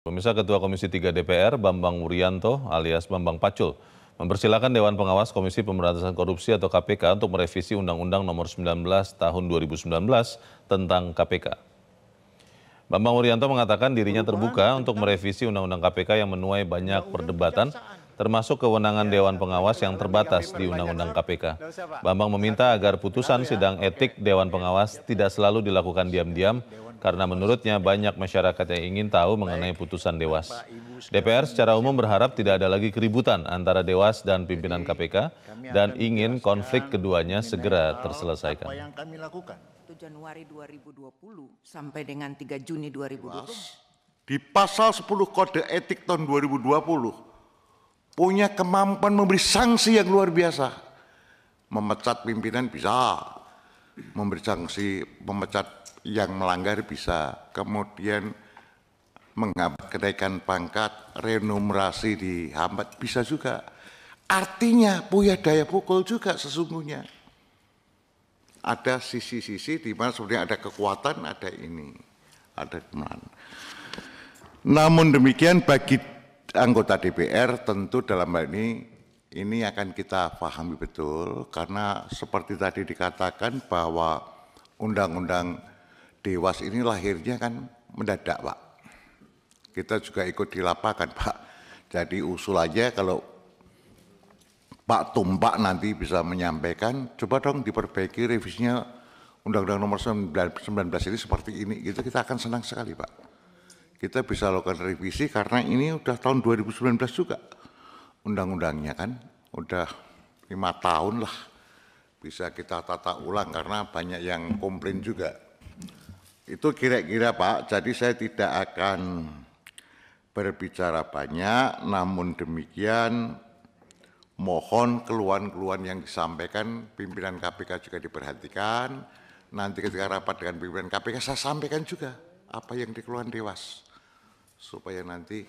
Pemirsa Ketua Komisi 3 DPR Bambang Wuryanto alias Bambang Pacul mempersilahkan Dewan Pengawas Komisi Pemberantasan Korupsi atau KPK untuk merevisi Undang-Undang Nomor 19 Tahun 2019 tentang KPK. Bambang Wuryanto mengatakan dirinya terbuka untuk merevisi Undang-Undang KPK yang menuai banyak perdebatan termasuk kewenangan ya, Dewan ya. Pengawas yang terbatas di Undang-Undang KPK. Bambang meminta agar putusan sidang etik Dewan Pengawas tidak selalu dilakukan diam-diam karena menurutnya banyak masyarakat yang ingin tahu mengenai putusan Dewas. DPR secara umum berharap tidak ada lagi keributan antara Dewas dan pimpinan KPK dan ingin konflik keduanya segera terselesaikan. Januari 2020 sampai dengan 3 Juni 2020. Di pasal 10 Kode Etik tahun 2020 punya kemampuan memberi sanksi yang luar biasa. Memecat pimpinan bisa, memberi sanksi pemecat yang melanggar bisa, kemudian menghambat kenaikan pangkat, renumerasi dihambat bisa juga. Artinya punya daya pukul juga sesungguhnya. Ada sisi-sisi di mana sebenarnya ada kekuatan, ada ini, ada kemana. Namun demikian bagi anggota DPR tentu dalam hal ini ini akan kita pahami betul karena seperti tadi dikatakan bahwa undang-undang Dewas ini lahirnya kan mendadak Pak. Kita juga ikut dilapakan Pak. Jadi usul aja kalau Pak Tumpak nanti bisa menyampaikan, coba dong diperbaiki revisinya Undang-Undang nomor 19 ini seperti ini, itu kita akan senang sekali Pak. Kita bisa lakukan revisi karena ini sudah tahun 2019 juga undang-undangnya kan udah lima tahun lah bisa kita tata ulang karena banyak yang komplain juga. Itu kira-kira Pak, jadi saya tidak akan berbicara banyak, namun demikian mohon keluhan-keluhan yang disampaikan pimpinan KPK juga diperhatikan. Nanti ketika rapat dengan pimpinan KPK saya sampaikan juga apa yang dikeluhan Dewas supaya nanti